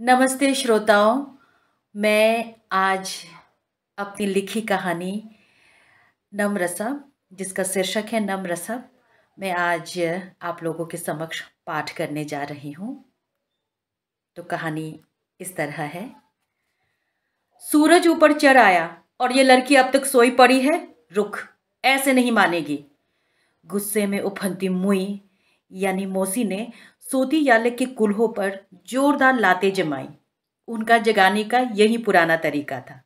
नमस्ते श्रोताओं मैं आज अपनी लिखी कहानी नम्रसा जिसका शीर्षक है नम्रसा मैं आज आप लोगों के समक्ष पाठ करने जा रही हूँ तो कहानी इस तरह है सूरज ऊपर चढ़ आया और ये लड़की अब तक सोई पड़ी है रुख ऐसे नहीं मानेगी गुस्से में उफनती मुई यानी मोसी ने सोती याले के कुल्हों पर जोरदार लाते जमाई उनका जगाने का यही पुराना तरीका था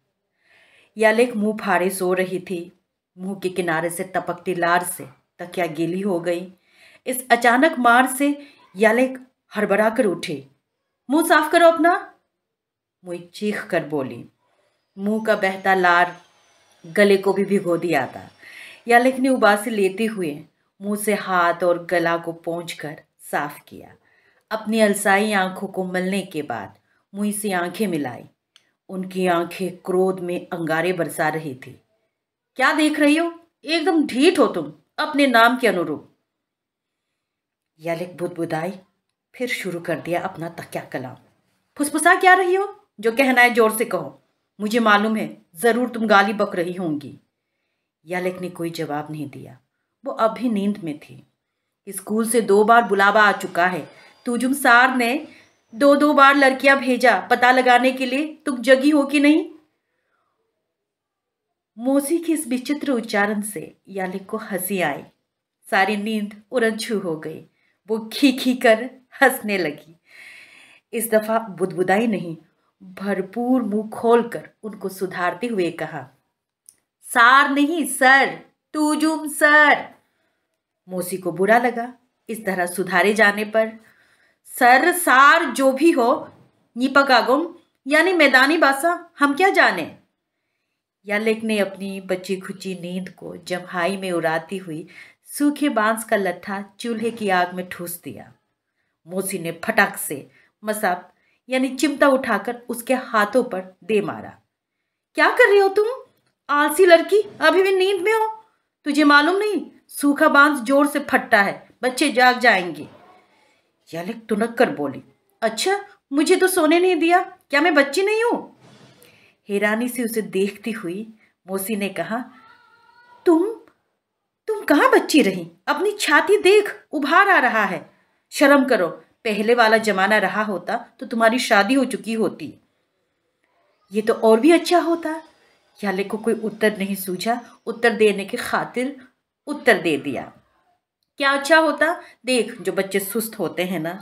यालेक मुंह फाड़े सो रही थी मुंह के किनारे से टपकती लार से तकिया गीली हो गई इस अचानक मार से यालेक हड़बड़ा कर उठे मुंह साफ करो अपना मुई चीख कर बोली मुंह का बहता लार गले को भी भिगो दिया था यालेक ने उबासी लेते हुए मुंह से हाथ और गला को पहुँच कर साफ किया अपनी अलसाई आंखों को मलने के बाद मुई से आंखें मिलाई उनकी आंखें क्रोध में अंगारे बरसा रही थी क्या देख रही हो एकदम ढीठ हो तुम अपने नाम के अनुरूप यलिक बुदबुदाई फिर शुरू कर दिया अपना तकिया कलाम फुसफुसा क्या रही हो जो कहना है जोर से कहो मुझे मालूम है ज़रूर तुम गाली बक रही होंगी यलिक ने कोई जवाब नहीं दिया वो अब भी नींद में थी स्कूल से दो बार बुलावा आ चुका है तुझुम सार ने दो दो बार लड़कियां भेजा पता लगाने के लिए तुम जगी हो कि नहीं मोसी के इस विचित्र उच्चारण से यालिक को हंसी आई सारी नींद उड़नछू हो गई वो खी खी कर हंसने लगी इस दफ़ा बुदबुदाई नहीं भरपूर मुंह खोलकर उनको सुधारते हुए कहा सार नहीं सर तुझुम सर मौसी को बुरा लगा इस तरह सुधारे जाने पर सर सार जो भी हो निपकागुम यानी मैदानी बासा हम क्या जाने यालेक ने अपनी बच्ची खुची नींद को जमहाई में उड़ाती हुई सूखे बांस का लट्ठा चूल्हे की आग में ठूस दिया मोसी ने फटाक से मसाप यानी चिमटा उठाकर उसके हाथों पर दे मारा क्या कर रहे हो तुम आलसी लड़की अभी भी नींद में हो तुझे मालूम नहीं सूखा बांस जोर से फटता है बच्चे जाग जाएंगे यालिक तुनक कर बोली अच्छा मुझे तो सोने नहीं दिया क्या मैं बच्ची नहीं हूं हैरानी से उसे देखती हुई मौसी ने कहा तुम तुम कहाँ बच्ची रही अपनी छाती देख उभार आ रहा है शर्म करो पहले वाला जमाना रहा होता तो तुम्हारी शादी हो चुकी होती ये तो और भी अच्छा होता याले को कोई उत्तर नहीं सूझा उत्तर देने के खातिर उत्तर दे दिया क्या अच्छा होता देख जो बच्चे सुस्त होते हैं ना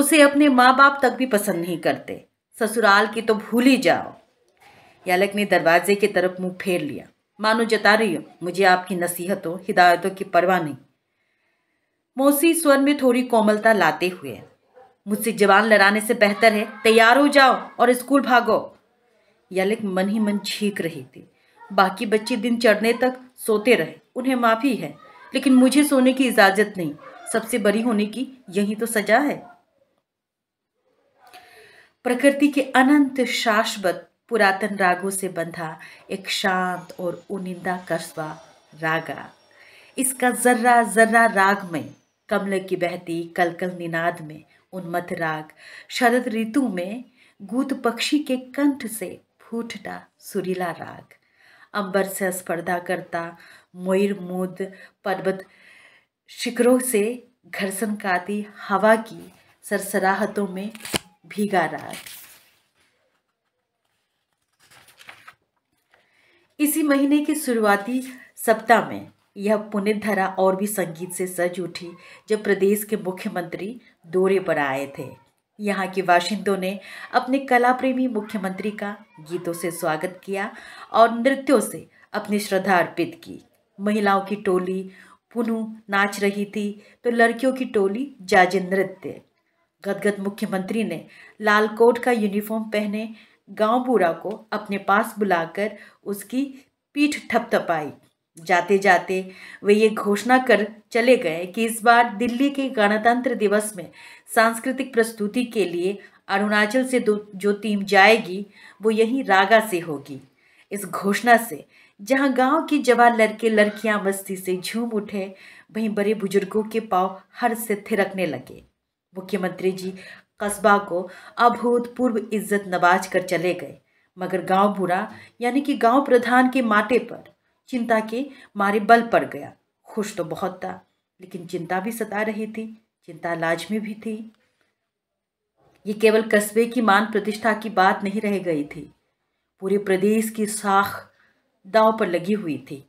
उसे अपने माँ बाप तक भी पसंद नहीं करते ससुराल की तो भूल ही जाओ यालक ने दरवाजे की तरफ मुंह फेर लिया मानो जता रही हो मुझे आपकी नसीहतों हिदायतों की परवाह नहीं मौसी स्वर में थोड़ी कोमलता लाते हुए मुझसे जवान लड़ाने से बेहतर है तैयार हो जाओ और स्कूल भागो यालक मन ही मन छीक रही थी बाकी बच्चे दिन चढ़ने तक सोते रहे उन्हें माफ़ी है लेकिन मुझे सोने की इजाज़त नहीं सबसे बड़ी होने की यही तो सजा है प्रकृति के अनंत शाश्वत पुरातन रागों से बंधा एक शांत और उनिंदा कस्बा रागा इसका जर्रा जर्रा राग में कमल की बहती कलकल निनाद में उन्मत राग शरद ऋतु में गूत पक्षी के कंठ से फूटता सुरीला राग अंबर से स्पर्धा करता मयूर मुद पर्वत शिखरों से घर्षण काती हवा की सरसराहतों में भीगा रहा इसी महीने की शुरुआती सप्ताह में यह पुनित धरा और भी संगीत से सज उठी जब प्रदेश के मुख्यमंत्री दौरे पर आए थे यहाँ के बाशिंदों ने अपने कला प्रेमी मुख्यमंत्री का गीतों से स्वागत किया और नृत्यों से अपनी श्रद्धा अर्पित की महिलाओं की टोली पुनु नाच रही थी तो लड़कियों की टोली जाजे नृत्य गदगद मुख्यमंत्री ने लाल कोट का यूनिफॉर्म पहने गांव बूढ़ा को अपने पास बुलाकर उसकी पीठ थपथपाई जाते जाते वे ये घोषणा कर चले गए कि इस बार दिल्ली के गणतंत्र दिवस में सांस्कृतिक प्रस्तुति के लिए अरुणाचल से जो टीम जाएगी वो यहीं रागा से होगी इस घोषणा से जहाँ गांव की जवान लड़के लड़कियां मस्ती से झूम उठे वहीं बड़े बुजुर्गों के पाँव हर से थिरकने लगे मुख्यमंत्री जी कस्बा को अभूतपूर्व इज्जत नवाज कर चले गए मगर गांव बुरा यानी कि गांव प्रधान के माटे पर चिंता के मारे बल पड़ गया खुश तो बहुत था लेकिन चिंता भी सता रही थी चिंता लाजमी भी थी ये केवल कस्बे की मान प्रतिष्ठा की बात नहीं रह गई थी पूरे प्रदेश की साख दाव पर लगी हुई थी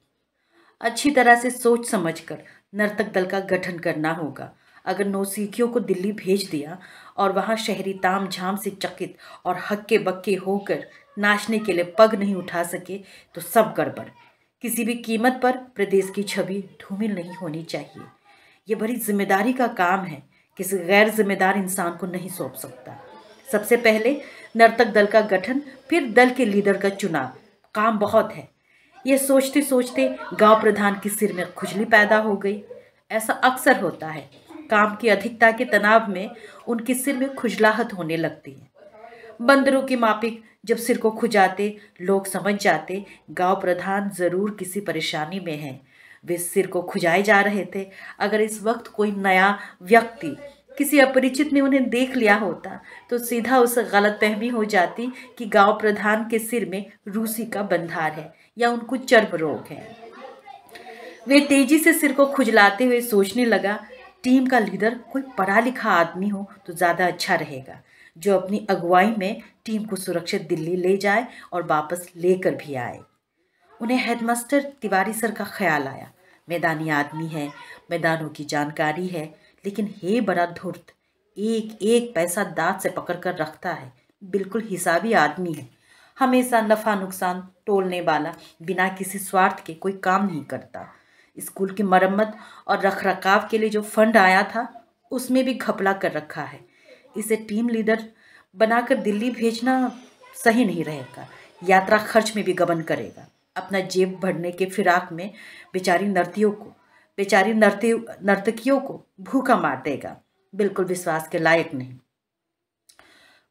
अच्छी तरह से सोच समझकर नर्तक दल का गठन करना होगा अगर नौसिखियों को दिल्ली भेज दिया और वहाँ शहरी ताम झाम से चकित और हक्के बक्के होकर नाचने के लिए पग नहीं उठा सके तो सब गड़बड़ किसी भी कीमत पर प्रदेश की छवि धूमिल नहीं होनी चाहिए ये बड़ी जिम्मेदारी का काम है किसी गैर जिम्मेदार इंसान को नहीं सौंप सकता सबसे पहले नर्तक दल का गठन फिर दल के लीडर का चुनाव काम बहुत है ये सोचते सोचते गांव प्रधान के सिर में खुजली पैदा हो गई ऐसा अक्सर होता है काम की अधिकता के तनाव में उनके सिर में खुजलाहट होने लगती है बंदरों के मापिक जब सिर को खुजाते लोग समझ जाते गांव प्रधान ज़रूर किसी परेशानी में है वे सिर को खुजाए जा रहे थे अगर इस वक्त कोई नया व्यक्ति किसी अपरिचित ने उन्हें देख लिया होता तो सीधा उसे गलत फहमी हो जाती कि गांव प्रधान के सिर में रूसी का बंधार है या उनको चर्म रोग है वे तेजी से सिर को खुजलाते हुए सोचने लगा टीम का लीडर कोई पढ़ा लिखा आदमी हो तो ज़्यादा अच्छा रहेगा जो अपनी अगुवाई में टीम को सुरक्षित दिल्ली ले जाए और वापस लेकर भी आए उन्हें हेडमास्टर तिवारी सर का ख्याल आया मैदानी आदमी है मैदानों की जानकारी है लेकिन हे बड़ा धुर्त एक एक पैसा दांत से पकड़ कर रखता है बिल्कुल हिसाबी आदमी है हमेशा नफ़ा नुकसान टोलने वाला बिना किसी स्वार्थ के कोई काम नहीं करता स्कूल की मरम्मत और रख रखाव के लिए जो फंड आया था उसमें भी घपला कर रखा है इसे टीम लीडर बनाकर दिल्ली भेजना सही नहीं रहेगा यात्रा खर्च में भी गबन करेगा अपना जेब भरने के फिराक में बेचारी नर्तियों को बेचारी नर्ती नर्तकियों को भूखा मार देगा बिल्कुल विश्वास के लायक नहीं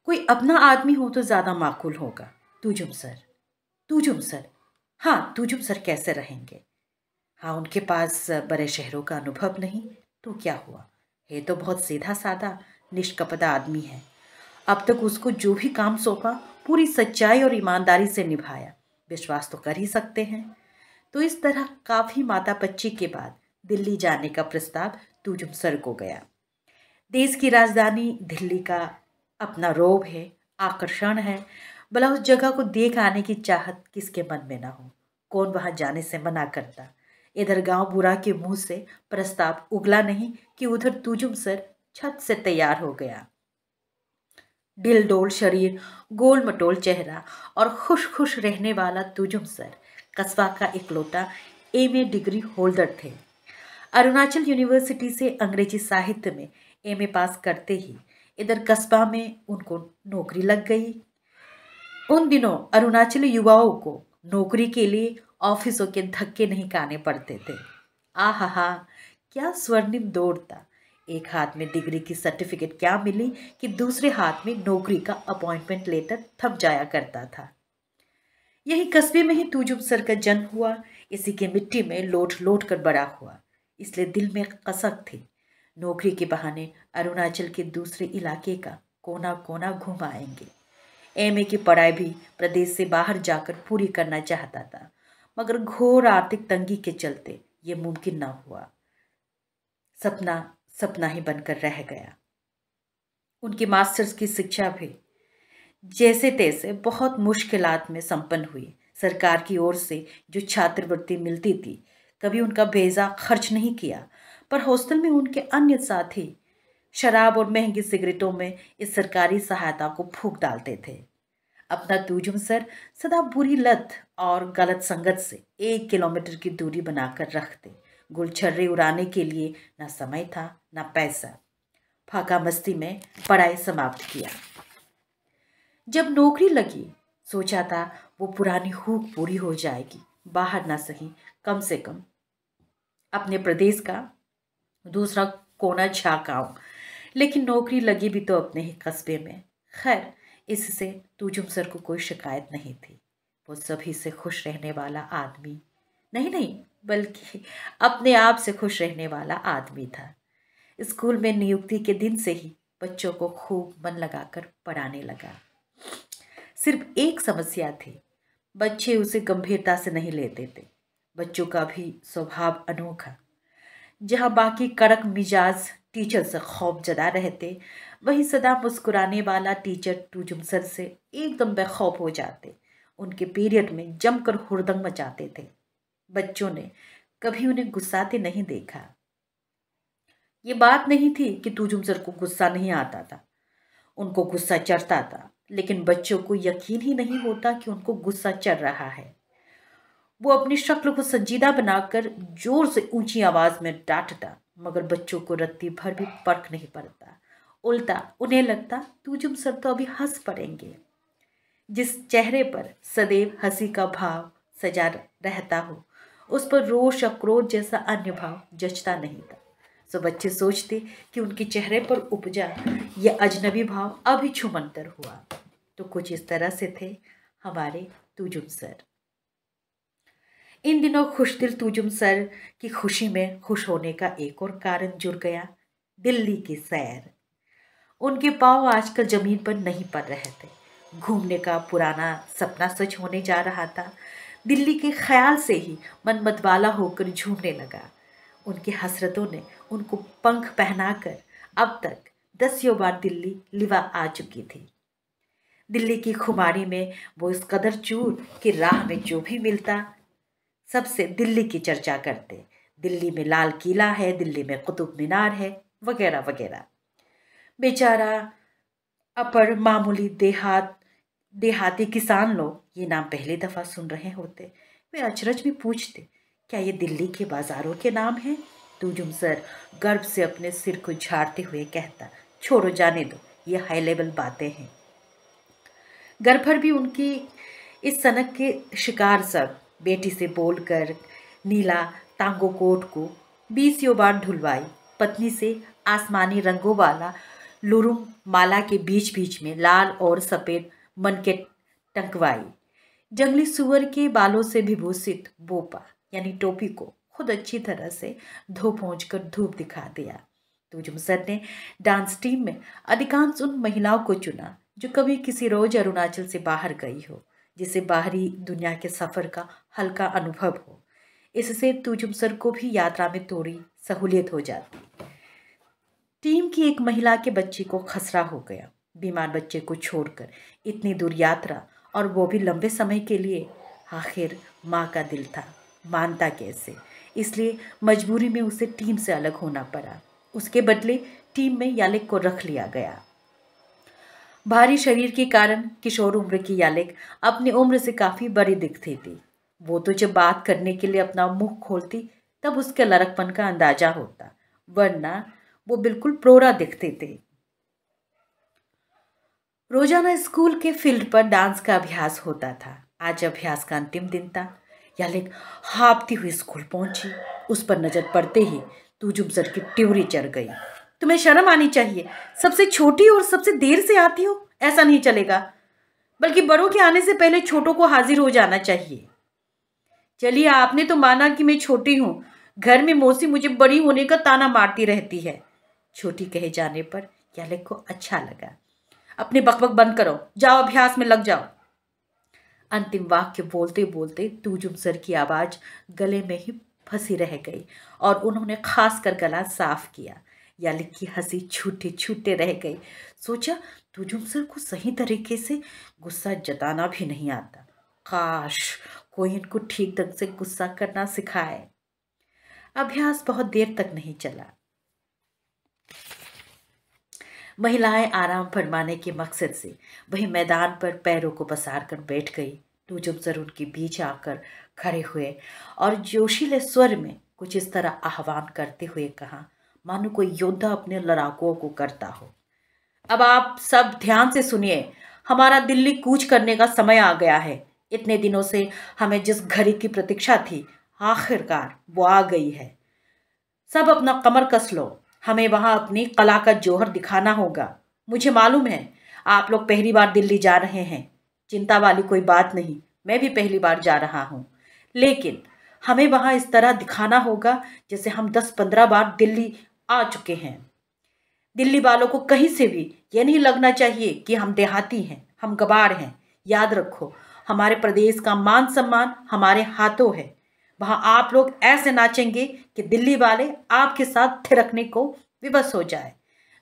कोई अपना आदमी हो तो ज़्यादा माकूल होगा तुझुम सर तुझुम सर हाँ तुझुम सर कैसे रहेंगे हाँ उनके पास बड़े शहरों का अनुभव नहीं तो क्या हुआ ये तो बहुत सीधा साधा निष्कपदा आदमी है अब तक उसको जो भी काम सौंपा पूरी सच्चाई और ईमानदारी से निभाया विश्वास तो कर ही सकते हैं तो इस तरह काफ़ी माता पच्ची के बाद दिल्ली जाने का प्रस्ताव तुजुम सर को गया देश की राजधानी दिल्ली का अपना रोब है आकर्षण है भला उस जगह को देख आने की चाहत किसके मन में ना हो कौन वहाँ जाने से मना करता इधर गांव बुरा के मुंह से प्रस्ताव उगला नहीं कि उधर तुजुम सर छत से तैयार हो गया डिलडोल शरीर गोल मटोल चेहरा और खुश खुश रहने वाला तुजुम सर कस्बा का इकलौता एम ए डिग्री होल्डर थे अरुणाचल यूनिवर्सिटी से अंग्रेजी साहित्य में एम ए पास करते ही इधर कस्बा में उनको नौकरी लग गई उन दिनों अरुणाचल युवाओं को नौकरी के लिए ऑफिसों के धक्के नहीं खाने पड़ते थे आहा हा क्या स्वर्णिम दौड़ता था एक हाथ में डिग्री की सर्टिफिकेट क्या मिली कि दूसरे हाथ में नौकरी का अपॉइंटमेंट लेटर थप जाया करता था यही कस्बे में ही तूजुब सर का जन्म हुआ इसी के मिट्टी में लोट लोट कर बड़ा हुआ इसलिए दिल में कसक थी नौकरी के बहाने अरुणाचल के दूसरे इलाके का कोना कोना घूम आएंगे की पढ़ाई भी प्रदेश से बाहर जाकर पूरी करना चाहता था मगर घोर आर्थिक तंगी के चलते ये मुमकिन ना हुआ सपना सपना ही बनकर रह गया उनकी मास्टर्स की शिक्षा भी जैसे तैसे बहुत मुश्किलात में संपन्न हुई सरकार की ओर से जो छात्रवृत्ति मिलती थी कभी उनका भेजा खर्च नहीं किया पर हॉस्टल में उनके अन्य साथी शराब और महंगी सिगरेटों में इस सरकारी सहायता को फूक डालते थे अपना तुजुम सर सदा बुरी लत और गलत संगत से एक किलोमीटर की दूरी बनाकर रखते गुलछर्रे उड़ाने के लिए न समय था ना पैसा फाका मस्ती में पढ़ाई समाप्त किया जब नौकरी लगी सोचा था वो पुरानी हुक पूरी हो जाएगी बाहर ना सही कम से कम अपने प्रदेश का दूसरा कोना झाँकाऊँ लेकिन नौकरी लगी भी तो अपने ही कस्बे में खैर इससे तुजुम सर को कोई शिकायत नहीं थी वो सभी से खुश रहने वाला आदमी नहीं नहीं बल्कि अपने आप से खुश रहने वाला आदमी था स्कूल में नियुक्ति के दिन से ही बच्चों को खूब मन लगाकर पढ़ाने लगा सिर्फ एक समस्या थी बच्चे उसे गंभीरता से नहीं लेते थे बच्चों का भी स्वभाव अनोखा जहाँ बाकी कड़क मिजाज टीचर से खौफ जदा रहते वहीं सदा मुस्कुराने वाला टीचर टूजुम सर से एकदम बेखौफ हो जाते उनके पीरियड में जमकर हुरदंग मचाते थे बच्चों ने कभी उन्हें गुस्साते नहीं देखा ये बात नहीं थी कि तूजुम सर को गुस्सा नहीं आता था उनको गुस्सा चढ़ता था लेकिन बच्चों को यकीन ही नहीं होता कि उनको गुस्सा चढ़ रहा है वो अपनी शक्ल को संजीदा बनाकर जोर से ऊंची आवाज़ में डांटता मगर बच्चों को रत्ती भर भी फर्क नहीं पड़ता उल्टा उन्हें लगता तूजुम सर तो अभी हंस पड़ेंगे जिस चेहरे पर सदैव हंसी का भाव सजा रहता हो उस पर रोष और क्रोध जैसा अन्य भाव जचता नहीं था सो बच्चे सोचते कि उनके चेहरे पर उपजा यह अजनबी भाव छुमंतर हुआ तो कुछ इस तरह से थे हमारे तुजुम सर इन दिनों खुशदिल तुजुम सर की खुशी में खुश होने का एक और कारण जुड़ गया दिल्ली की सैर उनके पाँव आजकल ज़मीन पर नहीं पड़ रहे थे घूमने का पुराना सपना सच होने जा रहा था दिल्ली के ख्याल से ही मन मतवाला होकर झूमने लगा उनकी हसरतों ने उनको पंख पहनाकर अब तक दसियों बार दिल्ली लिवा आ चुकी थी दिल्ली की खुमारी में वो इस कदर चूर कि राह में जो भी मिलता सबसे दिल्ली की चर्चा करते दिल्ली में लाल किला है दिल्ली में कुतुब मीनार है वगैरह वगैरह बेचारा अपर मामूली देहात देहाती किसान लोग ये नाम पहली दफ़ा सुन रहे होते वे अचरज भी पूछते क्या ये दिल्ली के बाज़ारों के नाम हैं तूजुम सर गर्व से अपने सिर को झाड़ते हुए कहता छोड़ो जाने दो ये हाई लेवल बातें हैं गर्भर भी उनकी इस सनक के शिकार सब बेटी से बोलकर नीला तांगो कोट को बीसियों बार ढुलवाई पत्नी से आसमानी रंगों वाला लुरुम माला के बीच बीच में लाल और सफ़ेद मन के टंकवाई जंगली सुअर के बालों से विभूषित बोपा यानी टोपी को खुद अच्छी तरह से धो पहुँच कर धूप दिखा दिया तो सर ने डांस टीम में अधिकांश उन महिलाओं को चुना जो कभी किसी रोज अरुणाचल से बाहर गई हो जिसे बाहरी दुनिया के सफ़र का हल्का अनुभव हो इससे सर को भी यात्रा में थोड़ी सहूलियत हो जाती टीम की एक महिला के बच्चे को खसरा हो गया बीमार बच्चे को छोड़कर इतनी दूर यात्रा और वो भी लंबे समय के लिए आखिर माँ का दिल था मानता कैसे इसलिए मजबूरी में उसे टीम से अलग होना पड़ा उसके बदले टीम में यालिक को रख लिया गया भारी शरीर के कारण किशोर उम्र की यालिक अपनी उम्र से काफ़ी बड़ी दिखती थी वो तो जब बात करने के लिए अपना मुख खोलती तब उसके लड़कपन का अंदाजा होता वरना वो बिल्कुल प्रोरा दिखते थे रोजाना स्कूल के फील्ड पर डांस का अभ्यास होता था आज अभ्यास का अंतिम दिन था यालिक हाँपती हुई स्कूल पहुंची उस पर नज़र पड़ते ही तूजुब जर की ट्यूरी चर गई तुम्हें शर्म आनी चाहिए सबसे छोटी और सबसे देर से आती हो ऐसा नहीं चलेगा बल्कि बड़ों के आने से पहले छोटों को हाजिर हो जाना चाहिए चलिए आपने तो माना कि मैं छोटी हूँ घर में मौसी मुझे बड़ी होने का ताना मारती रहती है छोटी कहे जाने पर यालेक को अच्छा लगा अपने बकबक बंद करो जाओ अभ्यास में लग जाओ अंतिम वाक्य बोलते बोलते तूजुम सर की आवाज़ गले में ही फंसी रह गई और उन्होंने खास कर गला साफ किया यालिक की हंसी छूटे छूटे रह गई सोचा तुजुम सर को सही तरीके से गुस्सा जताना भी नहीं आता काश कोई इनको ठीक ढंग से गुस्सा करना सिखाए अभ्यास बहुत देर तक नहीं चला महिलाएं आराम फरमाने के मकसद से वही मैदान पर पैरों को पसार कर बैठ गई जब सर उनके बीच आकर खड़े हुए और जोशीले स्वर में कुछ इस तरह आह्वान करते हुए कहा मानो कोई योद्धा अपने लड़ाकुओं को करता हो अब आप सब ध्यान से सुनिए हमारा दिल्ली कूच करने का समय आ गया है इतने दिनों से हमें जिस घड़ी की प्रतीक्षा थी आखिरकार वो आ गई है सब अपना कमर कस लो हमें वहाँ अपनी कला का जौहर दिखाना होगा मुझे मालूम है आप लोग पहली बार दिल्ली जा रहे हैं चिंता वाली कोई बात नहीं मैं भी पहली बार जा रहा हूँ लेकिन हमें वहाँ इस तरह दिखाना होगा जैसे हम दस पंद्रह बार दिल्ली आ चुके हैं दिल्ली वालों को कहीं से भी यह नहीं लगना चाहिए कि हम देहाती हैं हम गबार हैं याद रखो हमारे प्रदेश का मान सम्मान हमारे हाथों है वहाँ आप लोग ऐसे नाचेंगे कि दिल्ली वाले आपके साथ थिरकने को विवश हो जाए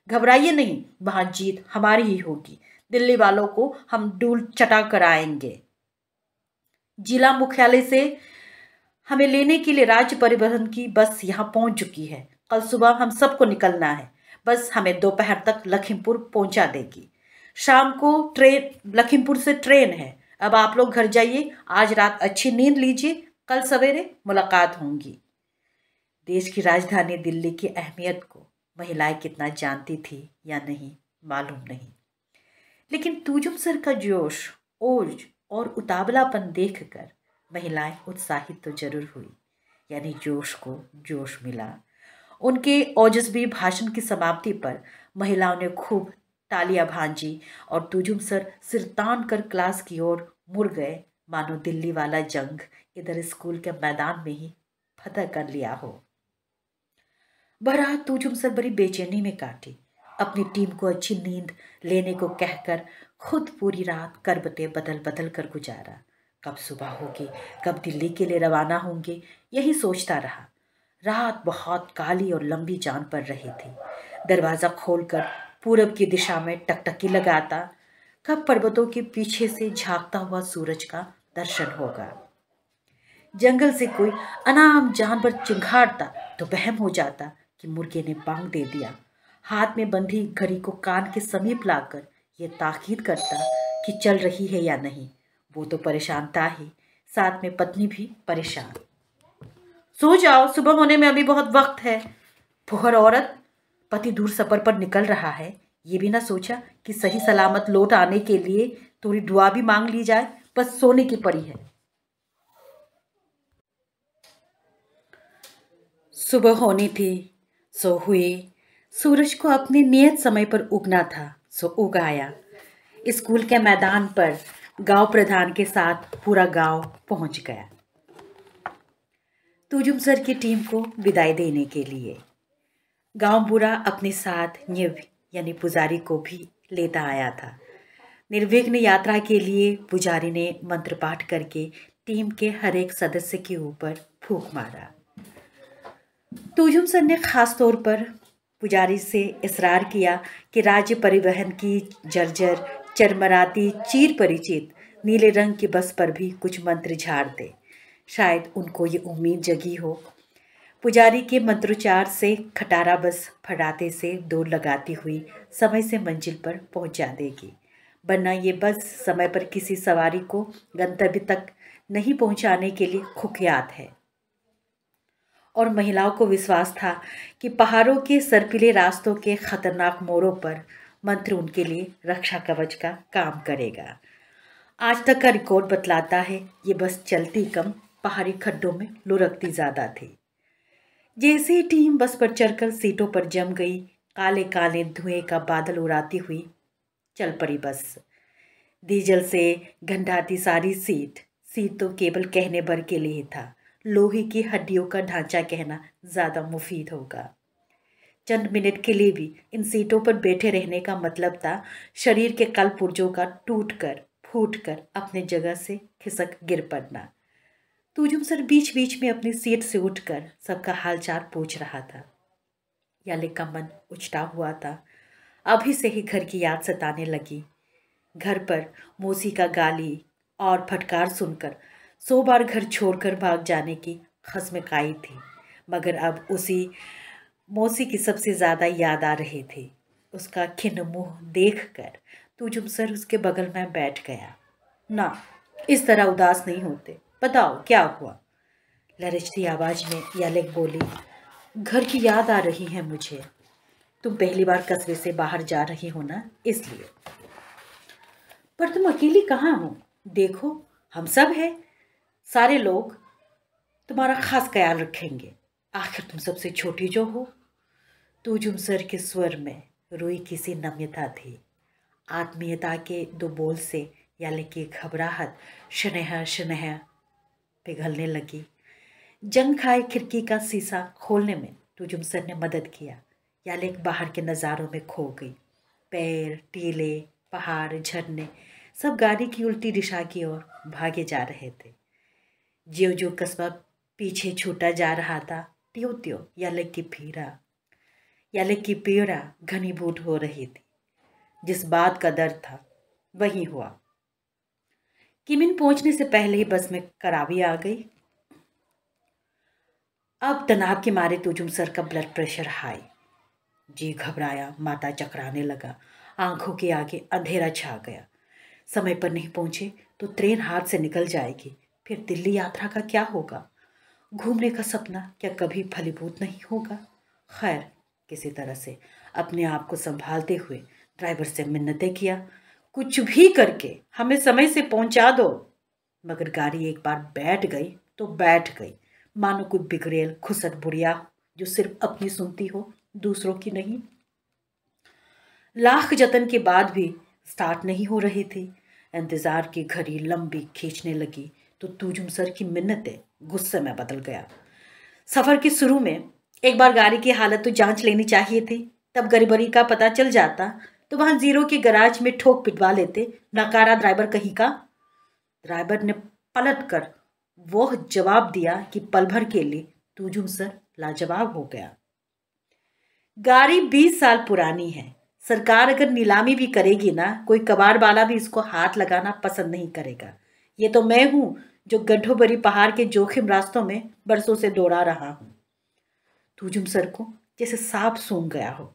घबराइए नहीं वहाँ जीत हमारी ही होगी दिल्ली वालों को हम डूल चटा कर आएंगे जिला मुख्यालय से हमें लेने के लिए राज्य परिवहन की बस यहाँ पहुँच चुकी है कल सुबह हम सबको निकलना है बस हमें दोपहर तक लखीमपुर पहुँचा देगी शाम को ट्रेन लखीमपुर से ट्रेन है अब आप लोग घर जाइए आज रात अच्छी नींद लीजिए कल सवेरे मुलाकात होंगी देश की राजधानी दिल्ली की अहमियत को महिलाएं कितना जानती थी या नहीं मालूम नहीं लेकिन तूजुम सर का जोश ओज और उतावलापन देखकर महिलाएं उत्साहित तो जरूर हुई यानी जोश को जोश मिला उनके ओजस्वी भाषण की समाप्ति पर महिलाओं ने खूब तालियां भांजी और तुजुम सर सिर तान कर क्लास की ओर मुड़ गए मानो दिल्ली वाला जंग इधर स्कूल के मैदान में ही फतह कर लिया हो बहरा तूजुम बड़ी बेचैनी में काटी अपनी टीम को अच्छी नींद लेने को कहकर खुद पूरी रात करबते बदल बदल कर गुजारा कब सुबह होगी कब दिल्ली के लिए रवाना होंगे यही सोचता रहा रात बहुत काली और लंबी जान पर रही थी दरवाज़ा खोलकर पूरब की दिशा में टकटकी लगाता कब पर्वतों के पीछे से झांकता हुआ सूरज का दर्शन होगा जंगल से कोई अनाम जानवर चिंघाड़ता तो बहम हो जाता कि मुर्गे ने बांग दे दिया हाथ में बंधी घड़ी को कान के समीप लाकर यह ताकीद करता कि चल रही है या नहीं वो तो परेशान था ही साथ में पत्नी भी परेशान सो जाओ सुबह होने में अभी बहुत वक्त है फुहर औरत पति दूर सफर पर निकल रहा है ये भी ना सोचा कि सही सलामत लौट आने के लिए थोड़ी दुआ भी मांग ली जाए बस सोने की पड़ी है सुबह होनी थी सो हुई सूरज को अपने नियत समय पर उगना था सो उग आया स्कूल के मैदान पर गांव प्रधान के साथ पूरा गांव पहुंच गया तुजुम सर की टीम को विदाई देने के लिए गांव बुरा अपने साथ निव यानी पुजारी को भी लेता आया था निर्विघ्न यात्रा के लिए पुजारी ने मंत्र पाठ करके टीम के हर एक सदस्य के ऊपर फूक मारा तुझुम सर ने ख़ास तौर पर पुजारी से इसरार किया कि राज्य परिवहन की जर्जर चरमराती चीर परिचित नीले रंग की बस पर भी कुछ मंत्र झाड़ दे शायद उनको ये उम्मीद जगी हो पुजारी के मंत्रोच्चार से खटारा बस फटाते से दौड़ लगाती हुई समय से मंजिल पर पहुंचा देगी वरना ये बस समय पर किसी सवारी को गंतव्य तक नहीं पहुंचाने के लिए कुख्यात है और महिलाओं को विश्वास था कि पहाड़ों के सरपीले रास्तों के खतरनाक मोड़ों पर मंत्र उनके लिए रक्षा कवच का काम करेगा आज तक का रिकॉर्ड बतलाता है ये बस चलती कम पहाड़ी खड्डों में लुढ़कती ज़्यादा थी जैसे ही टीम बस पर चढ़कर सीटों पर जम गई काले काले धुएं का बादल उड़ाती हुई चल पड़ी बस डीजल से घंटाती सारी सीट सीट तो केवल कहने भर के लिए था लोहे की हड्डियों का ढांचा कहना ज़्यादा मुफीद होगा चंद मिनट के लिए भी इन सीटों पर बैठे रहने का मतलब था शरीर के कल पुर्जों का टूट कर फूट कर अपने जगह से खिसक गिर पड़ना तूजुम सर बीच बीच में अपनी सीट से उठकर सबका हालचाल पूछ रहा था याले का मन उछटा हुआ था अभी से ही घर की याद सताने लगी घर पर मौसी का गाली और फटकार सुनकर सौ बार घर छोड़कर भाग जाने की खसम कई थी मगर अब उसी मौसी की सबसे ज़्यादा याद आ रही थी उसका खिन मुँह देख कर तुजुम सर उसके बगल में बैठ गया ना इस तरह उदास नहीं होते बताओ क्या हुआ लरचती आवाज़ में यालेक बोली घर की याद आ रही है मुझे तुम पहली बार कस्बे से बाहर जा रही हो ना इसलिए पर तुम अकेली कहाँ हो देखो हम सब हैं सारे लोग तुम्हारा खास ख्याल रखेंगे आखिर तुम सबसे छोटी जो हो तो जुमसर के स्वर में रोई किसी नम्यता थी आत्मीयता के दो बोल से या की घबराहट स्नेह स्नेह पिघलने लगी जंग खाए खिड़की का शीशा खोलने में सर ने मदद किया यालेक बाहर के नज़ारों में खो गई पैर टीले पहाड़ झरने सब गाड़ी की उल्टी दिशा की ओर भागे जा रहे थे ज्यो ज्यो कस्बा पीछे छूटा जा रहा था त्यो त्यो याले की पीड़ा याले की पीड़ा घनीभूत हो रही थी जिस बात का दर्द था वही हुआ किमिन पहुंचने से पहले ही बस में करावी आ गई अब तनाव के मारे तुझुम तो सर का ब्लड प्रेशर हाई जी घबराया माता चकराने लगा आंखों के आगे अंधेरा छा गया समय पर नहीं पहुंचे तो ट्रेन हाथ से निकल जाएगी फिर दिल्ली यात्रा का क्या होगा घूमने का सपना क्या कभी फलीभूत नहीं होगा खैर किसी तरह से अपने आप को संभालते हुए ड्राइवर से मिन्नतें किया कुछ भी करके हमें समय से पहुंचा दो मगर गाड़ी एक बार बैठ गई तो बैठ गई मानो कोई बिगड़ेल खुसट बुढ़िया जो सिर्फ अपनी सुनती हो दूसरों की नहीं लाख जतन के बाद भी स्टार्ट नहीं हो रही थी इंतज़ार की घड़ी लंबी खींचने लगी तो तूजुम सर की मिन्नतें गुस्से में बदल गया सफ़र के शुरू में एक बार गाड़ी की हालत तो जांच लेनी चाहिए थी तब गरीबरी का पता चल जाता तो वहां जीरो के गराज में ठोक पिटवा लेते नकारा ड्राइवर कहीं का ड्राइवर ने पलट कर वो जवाब दिया कि पल भर के लिए तूजुम सर लाजवाब हो गया गाड़ी बीस साल पुरानी है सरकार अगर नीलामी भी करेगी ना कोई कबाड़ वाला भी इसको हाथ लगाना पसंद नहीं करेगा ये तो मैं हूं जो गड्ढो भरी पहाड़ के जोखिम रास्तों में बरसों से दौड़ा रहा हूँ तूजुम सर को जैसे सांप सूंघ गया हो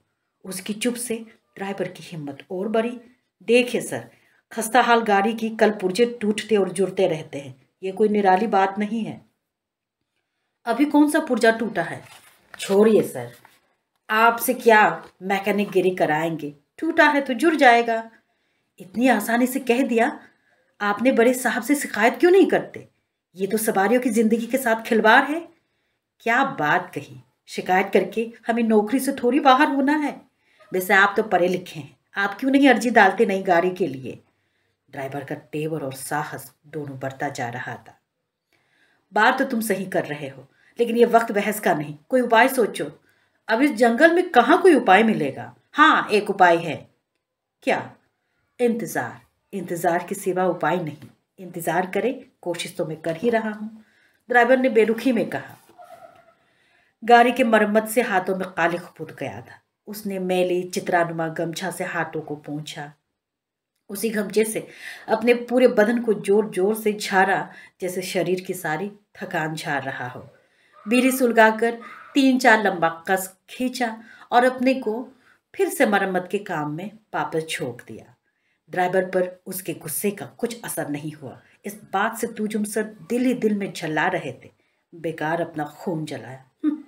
उसकी चुप से ड्राइवर की हिम्मत और बढ़ी देखे सर खस्ता हाल गाड़ी की कल पुर्जे टूटते और जुड़ते रहते हैं ये कोई निराली बात नहीं है अभी कौन सा पुर्जा टूटा है छोड़िए सर आपसे क्या मैकेनिक गिरी कराएंगे टूटा है तो जुड़ जाएगा इतनी आसानी से कह दिया आपने बड़े साहब से शिकायत क्यों नहीं करते ये तो सवारियों की ज़िंदगी के साथ खिलवाड़ है क्या बात कही शिकायत करके हमें नौकरी से थोड़ी बाहर होना है वैसे आप तो पढ़े लिखे हैं आप क्यों नहीं अर्जी डालते नई गाड़ी के लिए ड्राइवर का तेवर और साहस दोनों बढ़ता जा रहा था बात तो तुम सही कर रहे हो लेकिन ये वक्त बहस का नहीं कोई उपाय सोचो अब इस जंगल में कहाँ कोई उपाय मिलेगा हाँ एक उपाय है क्या इंतज़ार इंतज़ार के सिवा उपाय नहीं इंतज़ार करें कोशिश तो मैं कर ही रहा हूँ ड्राइवर ने बेरुखी में कहा गाड़ी के मरम्मत से हाथों में काले खपुत गया था उसने मैले चित्रानुमा गमछा से हाथों को पहुँचा उसी गमछे से अपने पूरे बदन को जोर जोर से झाड़ा जैसे शरीर की सारी थकान झाड़ रहा हो बीड़ी सुलगाकर तीन चार लंबा कस खींचा और अपने को फिर से मरम्मत के काम में वापस झोंक दिया ड्राइवर पर उसके गुस्से का कुछ असर नहीं हुआ इस बात से तू सर दिल ही दिल में झल्ला रहे थे बेकार अपना खून जलाया हम्म।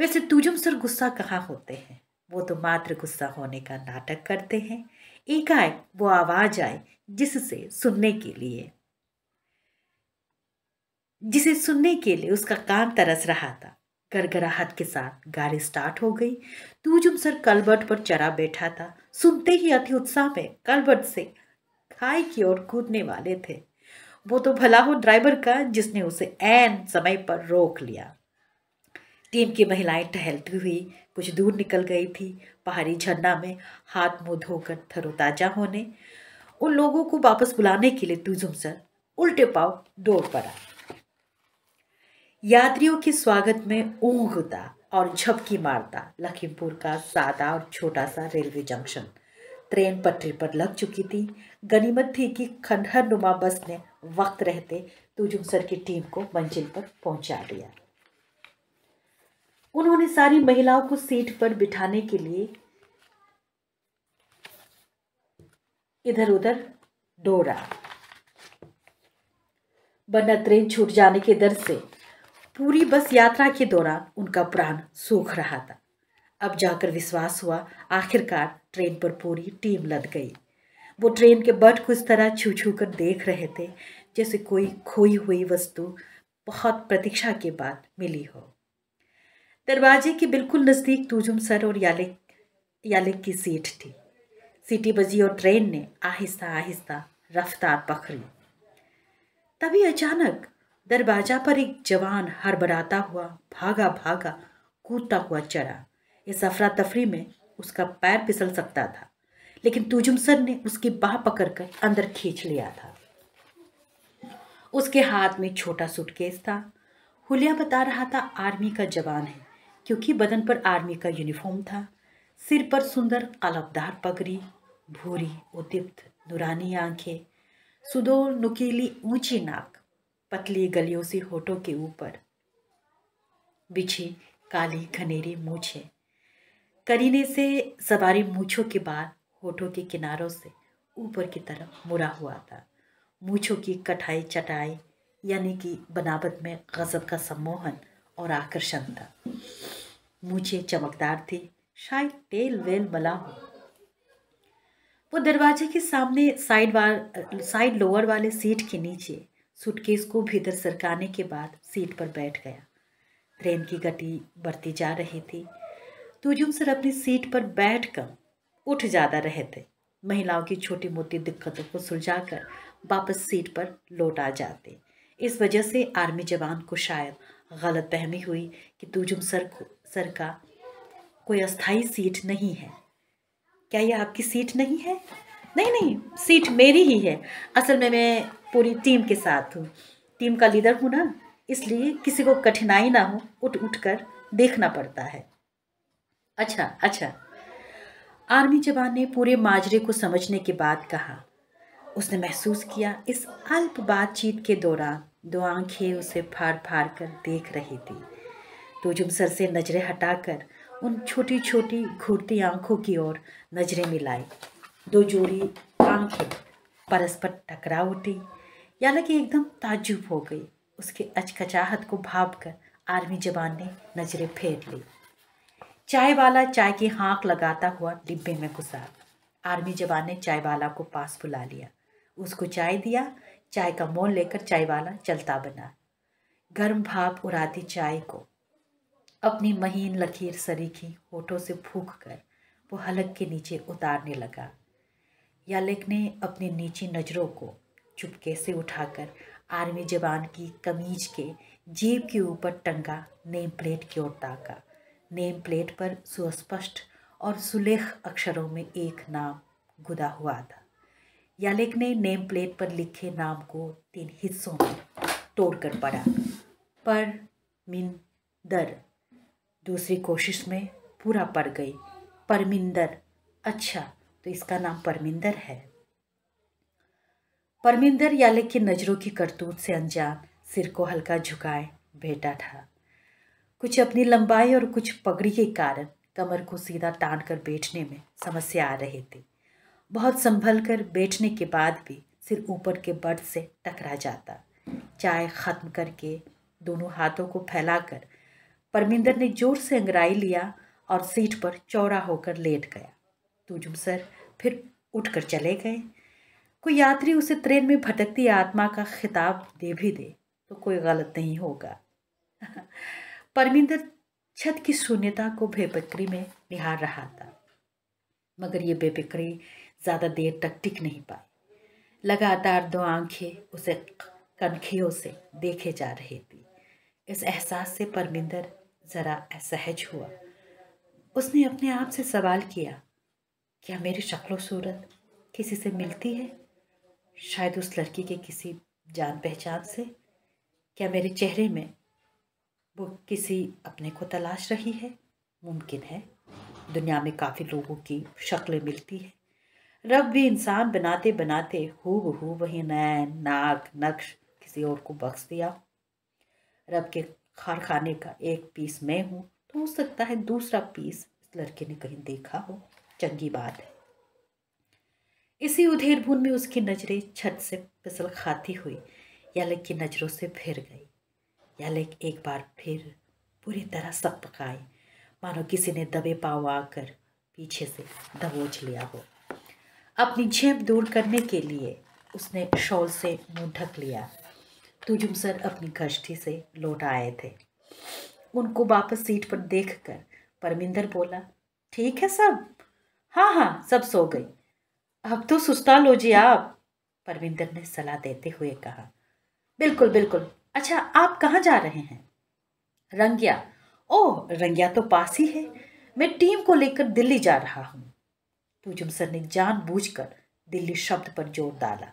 वैसे तुजुम सर गुस्सा कहाँ होते हैं वो तो मात्र गुस्सा होने का नाटक करते हैं एकाएक वो आवाज़ आए जिससे सुनने के लिए जिसे सुनने के लिए उसका कान तरस रहा था गड़गड़ाहट के साथ गाड़ी स्टार्ट हो गई तूजुम सर कलबर्ट पर चरा बैठा था सुनते ही अति उत्साह में कलबर्ट से खाई की ओर कूदने वाले थे वो तो भला हो ड्राइवर का जिसने उसे एन समय पर रोक लिया टीम की महिलाएं टहलती हुई कुछ दूर निकल गई थी पहाड़ी झरना में हाथ मुंह धोकर थरोताजा होने उन लोगों को वापस बुलाने के लिए तुजुम सर उल्टे पाव डोर पड़ा यात्रियों के स्वागत में ऊँगता और झपकी मारता लखीमपुर का सादा और छोटा सा रेलवे जंक्शन ट्रेन पटरी पर लग चुकी थी गनीमत थी कि खंडहर नुमा बस ने वक्त रहते तुजुम सर की टीम को मंजिल पर पहुंचा दिया उन्होंने सारी महिलाओं को सीट पर बिठाने के लिए इधर उधर डोरा बना ट्रेन छूट जाने के डर से पूरी बस यात्रा के दौरान उनका प्राण सूख रहा था अब जाकर विश्वास हुआ आखिरकार ट्रेन पर पूरी टीम लद गई वो ट्रेन के बट को इस तरह छू छू कर देख रहे थे जैसे कोई खोई हुई वस्तु बहुत प्रतीक्षा के बाद मिली हो दरवाजे के बिल्कुल नज़दीक तूजुम सर और यालिक याले की सीट थी सीटी बजी और ट्रेन ने आहिस्ता आहिस्ता रफ्तार पकड़ी तभी अचानक दरवाजा पर एक जवान हड़बड़ाता हुआ भागा भागा कूदता हुआ चरा इस अफरा तफरी में उसका पैर फिसल सकता था लेकिन तुजुमसर ने उसकी बाह पकड़कर अंदर खींच लिया था उसके हाथ में छोटा सूटकेस था हुलिया बता रहा था आर्मी का जवान है क्योंकि बदन पर आर्मी का यूनिफॉर्म था सिर पर सुंदर कलबदार पगड़ी भूरी उदीप्त नुरानी आंखें सुदोर नुकीली ऊंची नाक पतली गलियों से होठों के ऊपर बिछी काली घनेरी मूछे करीने से सवारी मूछों के बाद होठों के किनारों से ऊपर की तरफ मुरा हुआ था मूछों की कटाई चटाई यानी कि बनावट में गज़ब का सम्मोहन और आकर्षण था मूछे चमकदार थी शायद तेल वेल मला हो वो दरवाजे के सामने साइड वाल साइड लोअर वाले सीट के नीचे सूटकेस को भीतर सरकाने के बाद सीट पर बैठ गया ट्रेन की गति बढ़ती जा रही थी तुझुम तो सर अपनी सीट पर बैठ कर उठ ज़्यादा रहे थे महिलाओं की छोटी मोटी दिक्कतों को सुलझाकर वापस सीट पर लौट आ जाते इस वजह से आर्मी जवान को शायद गलत फहमी हुई कि तुजुम सर को सर का कोई अस्थाई सीट नहीं है क्या यह आपकी सीट नहीं है नहीं नहीं सीट मेरी ही है असल में मैं पूरी टीम के साथ हूँ टीम का लीडर हूँ ना इसलिए किसी को कठिनाई ना हो उठ उठ कर देखना पड़ता है अच्छा अच्छा आर्मी जवान ने पूरे माजरे को समझने के बाद कहा उसने महसूस किया इस अल्प बातचीत के दौरान दो आंखें उसे फाड़ फाड़ कर देख रही थी तुजुम सर से नज़रें हटाकर उन छोटी छोटी घूरती आंखों की ओर नज़रें मिलाई दो जोड़ी आंखें परस्पर टकरा उठी या लगी एकदम ताजुब हो गई उसके अचकचाहट को भाप कर आर्मी जवान ने नज़रें फेर ली चाय वाला चाय की हाँक लगाता हुआ डिब्बे में घुसा आर्मी जवान ने चाय वाला को पास बुला लिया उसको चाय दिया चाय का मोल लेकर चाय वाला चलता बना गर्म भाप उड़ाती चाय को अपनी महीन लकीर सरीखी होठों से फूक कर वो हलक के नीचे उतारने लगा यालिक ने अपनी नीची नज़रों को चुपके से उठाकर आर्मी जवान की कमीज के जेब के ऊपर टंगा नेम प्लेट की ओर ताका नेम प्लेट पर सुस्पष्ट और सुलेख अक्षरों में एक नाम गुदा हुआ था यालिक ने नेम प्लेट पर लिखे नाम को तीन हिस्सों में तोड़कर पढ़ा पर मिंदर दूसरी कोशिश में पूरा पड़ गई परमिंदर अच्छा तो इसका नाम परमिंदर है परमिंदर याले की नज़रों की करतूत से अनजान सिर को हल्का झुकाए बैठा था कुछ अपनी लंबाई और कुछ पगड़ी के कारण कमर को सीधा तान कर बैठने में समस्या आ रही थी बहुत संभल कर बैठने के बाद भी सिर ऊपर के बर्थ से टकरा जाता चाय ख़त्म करके दोनों हाथों को फैलाकर परमिंदर ने जोर से अंगराई लिया और सीट पर चौड़ा होकर लेट गया तुजुम सर फिर उठकर चले गए कोई यात्री उसे ट्रेन में भटकती आत्मा का खिताब दे भी दे तो कोई गलत नहीं होगा परमिंदर छत की शून्यता को बेबिक्री में निहार रहा था मगर ये बेबिक्री ज़्यादा देर तक टिक नहीं पाई लगातार दो आंखें उसे कनखियों से देखे जा रही थी इस एहसास से परमिंदर ज़रा असहज हुआ उसने अपने आप से सवाल किया क्या मेरी शक्लो सूरत किसी से मिलती है शायद उस लड़की के किसी जान पहचान से क्या मेरे चेहरे में वो किसी अपने को तलाश रही है मुमकिन है दुनिया में काफ़ी लोगों की शक्लें मिलती है रब भी इंसान बनाते बनाते खूब हूब वही नैन नाक नक्श किसी और को बख्श दिया रब के कारखाने का एक पीस मैं हूँ तो हो सकता है दूसरा पीस इस लड़के ने कहीं देखा हो चंगी बात है इसी उधेर भून में उसकी नज़रें छत से फिसल खाती हुई यालक की नज़रों से फिर गई यालक एक बार फिर पूरी तरह सब पकाए मानो किसी ने दबे पाव आकर पीछे से दबोच लिया हो अपनी झेप दूर करने के लिए उसने शॉल से मुँह ढक लिया तुजुम सर अपनी कश्ती से लौट आए थे उनको वापस सीट पर देखकर परमिंदर बोला ठीक है सब हाँ हाँ सब सो गई अब तो सुस्ता लो जी आप परविंदर ने सलाह देते हुए कहा बिल्कुल बिल्कुल अच्छा आप कहाँ जा रहे हैं रंगिया ओह रंगिया तो पास ही है मैं टीम को लेकर दिल्ली जा रहा हूँ तूजुम सर ने कर दिल्ली शब्द पर जोर डाला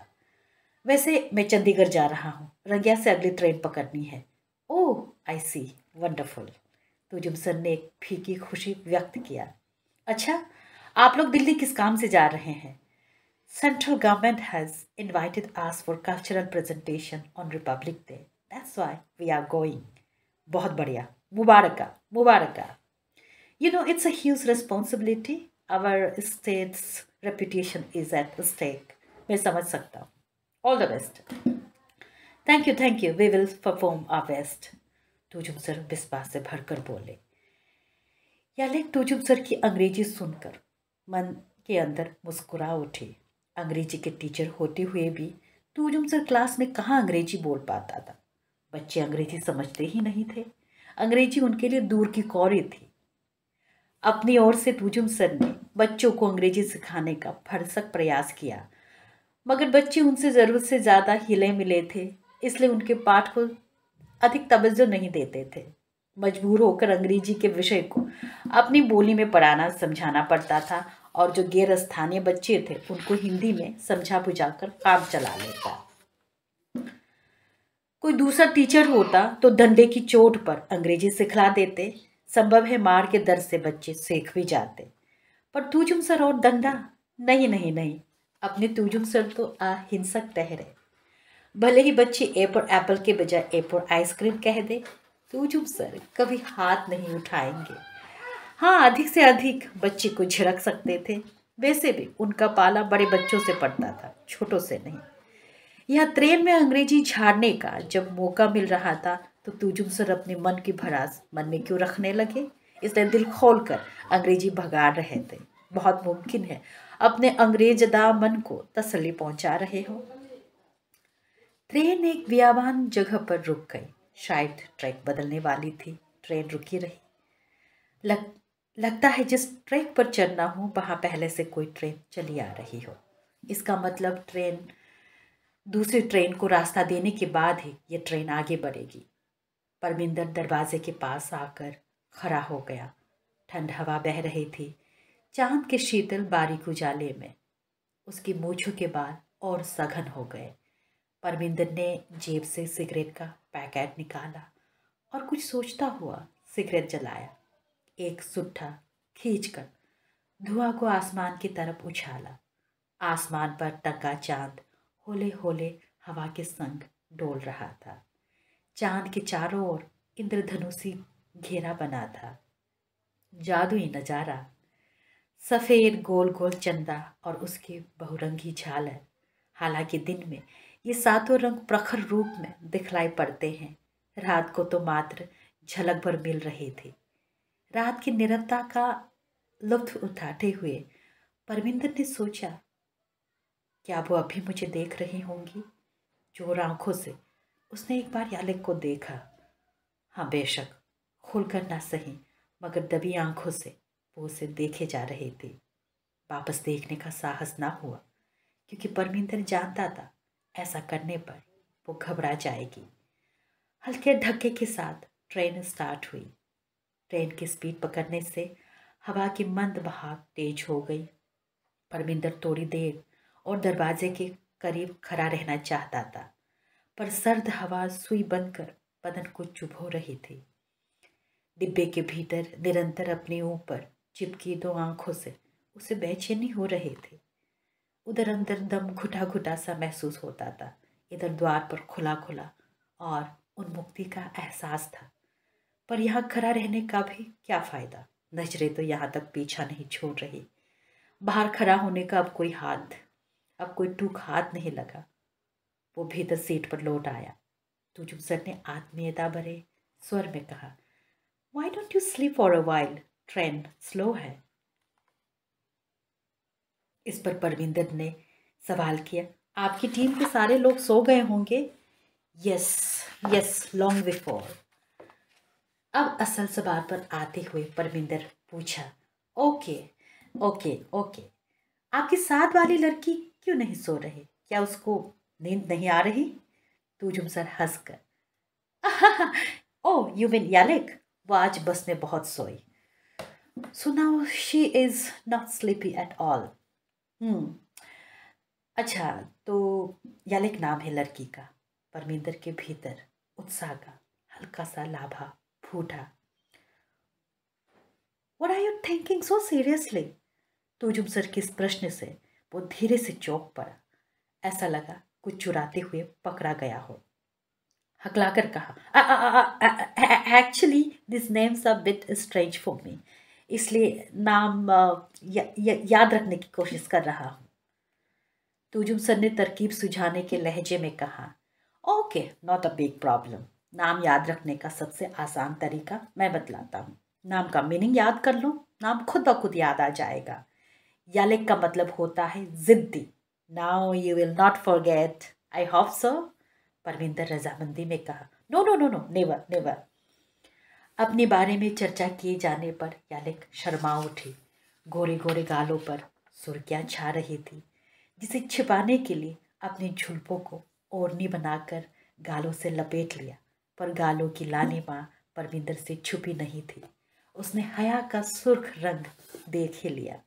वैसे मैं चंडीगढ़ जा रहा हूँ रंगिया से अगली ट्रेन पकड़नी है ओह आई सी वंडरफुल तुजुम सर ने एक फीकी खुशी व्यक्त किया अच्छा आप लोग दिल्ली किस काम से जा रहे हैं Central government has invited us for cultural presentation on Republic Day. That's why we are going. बहुत बढ़िया मुबारका मुबारका You know, it's a huge responsibility. Our state's reputation is at stake. मैं समझ सकता हूँ All the best. Thank you, thank you. We will perform our best. तुजुम sir विश्वास से भरकर बोले या लेख तुजुम सर की अंग्रेजी सुनकर मन के अंदर मुस्कुरा उठी अंग्रेजी के टीचर होते हुए भी तूजुम सर क्लास में कहाँ अंग्रेजी बोल पाता था बच्चे अंग्रेजी समझते ही नहीं थे अंग्रेजी उनके लिए दूर की कौरी थी अपनी ओर से तुझुम सर ने बच्चों को अंग्रेजी सिखाने का भरसक प्रयास किया मगर बच्चे उनसे ज़रूरत से ज़्यादा हिले मिले थे इसलिए उनके पाठ को अधिक तवज्जो नहीं देते थे मजबूर होकर अंग्रेजी के विषय को अपनी बोली में पढ़ाना समझाना पड़ता था और जो गैर स्थानीय बच्चे थे उनको हिंदी में समझा बुझा कर काम चला लेता कोई दूसरा टीचर होता तो डंडे की चोट पर अंग्रेजी सिखला देते संभव है मार के दर्द से बच्चे सीख भी जाते पर तुझुम सर और डंडा नहीं नहीं नहीं अपने तुझुम सर तो अहिंसक ठहरे भले ही बच्चे ए पर एप्पल के बजाय ए पर आइसक्रीम कह दे तुझुम सर कभी हाथ नहीं उठाएंगे हाँ अधिक से अधिक बच्चे को झिड़क सकते थे वैसे भी उनका पाला बड़े बच्चों से पड़ता था छोटों से नहीं यह ट्रेन में अंग्रेजी झाड़ने का जब मौका मिल रहा था तो तुजुम सर अपने मन की भड़ास मन में क्यों रखने लगे इसलिए दिल खोल कर अंग्रेजी भगाड़ रहे थे बहुत मुमकिन है अपने अंग्रेजदा मन को तसली पहुंचा रहे हो ट्रेन एक व्यावान जगह पर रुक गई शायद ट्रैक बदलने वाली थी ट्रेन रुकी रही लग लगता है जिस ट्रैक पर चढ़ना हो वहाँ पहले से कोई ट्रेन चली आ रही हो इसका मतलब ट्रेन दूसरी ट्रेन को रास्ता देने के बाद ही ये ट्रेन आगे बढ़ेगी परमिंदर दरवाजे के पास आकर खड़ा हो गया ठंड हवा बह रही थी चांद के शीतल बारीक उजाले में उसकी मूछों के बाल और सघन हो गए परमिंदर ने जेब से सिगरेट का पैकेट निकाला और कुछ सोचता हुआ सिगरेट जलाया एक सुट्ठा खींचकर धुआं को आसमान की तरफ उछाला आसमान पर टका चांद होले होले हवा के संग डोल रहा था चांद के चारों ओर इंद्रधनुषी घेरा बना था जादुई नज़ारा सफ़ेद गोल गोल चंदा और उसके बहुरंगी झाल है हालांकि दिन में ये सातों रंग प्रखर रूप में दिखलाई पड़ते हैं रात को तो मात्र झलक भर मिल रहे थे रात की निरवता का लुत्फ उठाते हुए परमिंदर ने सोचा क्या वो अभी मुझे देख रही होंगी जोर आंखों से उसने एक बार यालिक को देखा हाँ बेशक खुल कर ना सही मगर दबी आंखों से वो उसे देखे जा रहे थे वापस देखने का साहस ना हुआ क्योंकि परमिंदर जानता था ऐसा करने पर वो घबरा जाएगी हल्के धक्के के साथ ट्रेन स्टार्ट हुई ट्रेन की स्पीड पकड़ने से हवा की मंद बहाव तेज हो गई परमिंदर थोड़ी देर और दरवाजे के करीब खड़ा रहना चाहता था पर सर्द हवा सुई बनकर बदन को चुभो रही थी डिब्बे के भीतर निरंतर अपने ऊपर चिपकी दो आंखों से उसे बेचैनी हो रही थी उधर अंदर दम घुटा घुटा सा महसूस होता था इधर द्वार पर खुला खुला और उन मुक्ति का एहसास था पर यहाँ खड़ा रहने का भी क्या फ़ायदा नजरें तो यहाँ तक पीछा नहीं छोड़ रही बाहर खड़ा होने का अब कोई हाथ अब कोई टूक हाथ नहीं लगा वो भीतर सीट पर लौट आया तुजुम तो सर ने आत्मीयता भरे स्वर में कहा why don't you sleep for a while train slow है इस पर परविंदर ने सवाल किया आपकी टीम के सारे लोग सो गए होंगे यस यस लॉन्ग बिफोर अब असल सवाल पर आते हुए परमिंदर पूछा ओके ओके ओके आपकी साथ वाली लड़की क्यों नहीं सो रही क्या उसको नींद नहीं आ रही जुम सर हंस कर ओ यू मीन यालेक वो आज बस में बहुत सोई so now she is not sleepy at all अच्छा तो यालेक नाम है लड़की का परमिंदर के भीतर उत्साह का हल्का सा लाभा फूटा what are you thinking so seriously तोजुम सर के इस प्रश्न से वो धीरे से चौंक पड़ा ऐसा लगा कुछ चुराते हुए पकड़ा गया हो हकलाकर कहा actually this names are bit strange for me इसलिए नाम या, या, याद रखने की कोशिश कर रहा हूँ तुजुम सर ने तरकीब सुझाने के लहजे में कहा okay not a big problem नाम याद रखने का सबसे आसान तरीका मैं बतलाता हूँ नाम का मीनिंग याद कर लो नाम खुद ब खुद याद आ जाएगा यालिक का मतलब होता है ज़िद्दी now you will not forget I hope so Parvinder रजामंदी ने कहा no no no no never never अपने बारे में चर्चा किए जाने पर यालिक शर्मा उठी गोरे गोरे गालों पर सुर्खियाँ छा रही थी जिसे छिपाने के लिए अपने झुलपों को ओढ़नी बनाकर गालों से लपेट लिया पर गालों की माँ परमिंदर से छुपी नहीं थी उसने हया का सुर्ख रंग देख ही लिया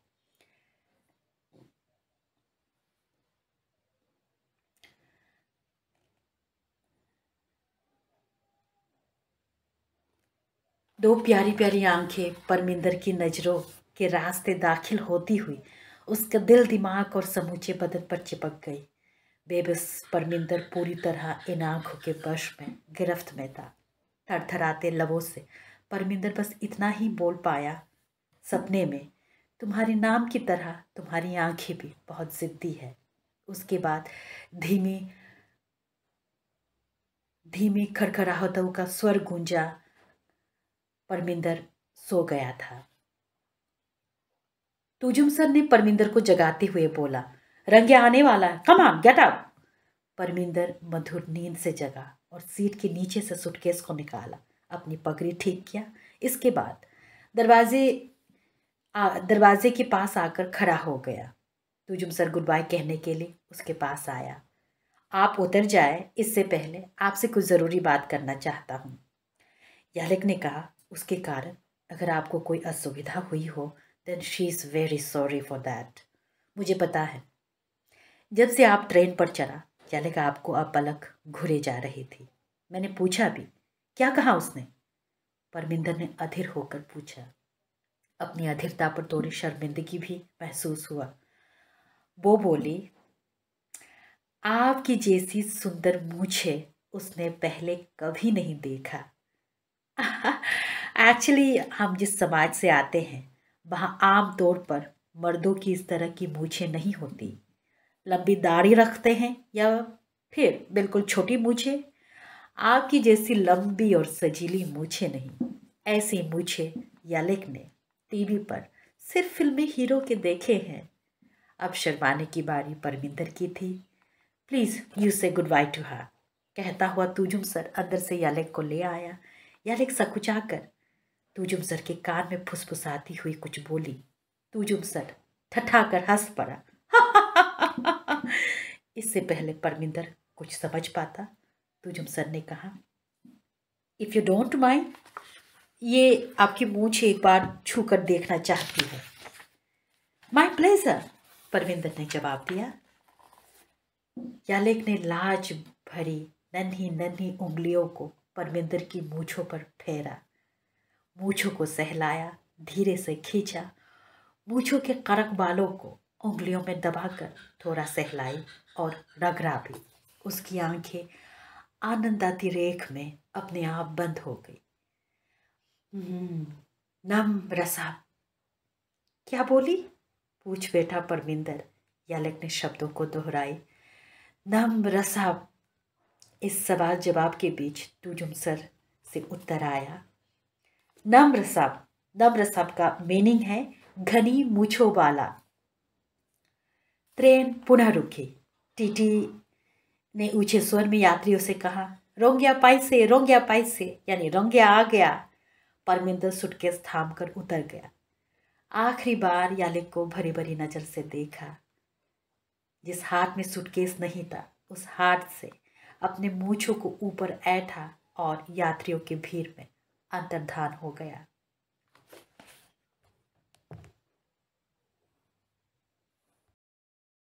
दो प्यारी प्यारी आंखें परमिंदर की नज़रों के रास्ते दाखिल होती हुई उसका दिल दिमाग और समूचे बदन पर चिपक गई बेबस परमिंदर पूरी तरह इन आँखों के वश में गिरफ्त में था थरथराते लबों से परमिंदर बस इतना ही बोल पाया सपने में तुम्हारे नाम की तरह तुम्हारी आंखें भी बहुत ज़िद्दी है उसके बाद धीमी धीमी खड़खड़ाहटों का स्वर गूंजा परमिंदर सो गया था तुजुम सर ने परमिंदर को जगाते हुए बोला रंगे आने वाला है come on get up Parminder मधुर नींद से जगा और सीट के नीचे से सुटकेस को निकाला अपनी पगड़ी ठीक किया इसके बाद दरवाजे दरवाजे के पास आकर खड़ा हो गया तुजुम सर गुड बाय कहने के लिए उसके पास आया आप उतर जाए इससे पहले आपसे कुछ ज़रूरी बात करना चाहता हूँ यालिक ने कहा उसके कारण अगर आपको कोई असुविधा हुई हो then she is very sorry for that मुझे पता है जब से आप ट्रेन पर चला चालक आपको पलक घुरे जा रही थी मैंने पूछा भी क्या कहा उसने परमिंदर ने अधीर होकर पूछा अपनी अधीरता पर थोड़ी शर्मिंदगी भी महसूस हुआ वो बोली आपकी जैसी सुंदर मुझे उसने पहले कभी नहीं देखा एक्चुअली हम जिस समाज से आते हैं वहाँ आमतौर पर मर्दों की इस तरह की मूछें नहीं होती लंबी दाढ़ी रखते हैं या फिर बिल्कुल छोटी मूछे आपकी जैसी लंबी और सजीली मूछे नहीं ऐसी मूछे यालिक ने टीवी पर सिर्फ फिल्मी हीरो के देखे हैं अब शर्माने की बारी परमिंदर की थी please you say goodbye to हा कहता हुआ तूजुम सर अंदर से यालेक को ले आया यालिक सकुचा कर तूजुम सर के कान में फुसफुसाती हुई कुछ बोली तूजुम सर ठठा कर हंस पड़ा इससे पहले परमिंदर कुछ समझ पाता तुझम सर ने कहा इफ़ यू डोंट माइंड ये आपकी मूछ एक बार छू कर देखना चाहती है माई प्लेजर परविंदर ने जवाब दिया यालेक ने लाज भरी नन्ही नन्ही उंगलियों को परविंदर की मूछों पर फेरा मूछों को सहलाया धीरे से खींचा मूछों के करक बालों को उंगलियों में दबाकर थोड़ा सहलाई और रगरा भी उसकी आंखें आनंदाती रेख में अपने आप बंद हो गई हम्म, नम रसा क्या बोली पूछ बैठा परमिंदर यालक ने शब्दों को दोहराए नम रसा इस सवाल जवाब के बीच तुजुम सर से उत्तर आया नम्र साहब नम्र साहब का मीनिंग है घनी मुछो वाला ट्रेन पुनः रुकी टीटी ने ऊंचे स्वर में यात्रियों से कहा रोंग्या पाई से रोंग्या पाई से यानी रोंग्या आ गया परमिंदर सुटकेस थाम कर उतर गया आखिरी बार यालिक को भरी भरी नज़र से देखा जिस हाथ में सुटकेस नहीं था उस हाथ से अपने मूछों को ऊपर ऐठा और यात्रियों की भीड़ में अंतर्धान हो गया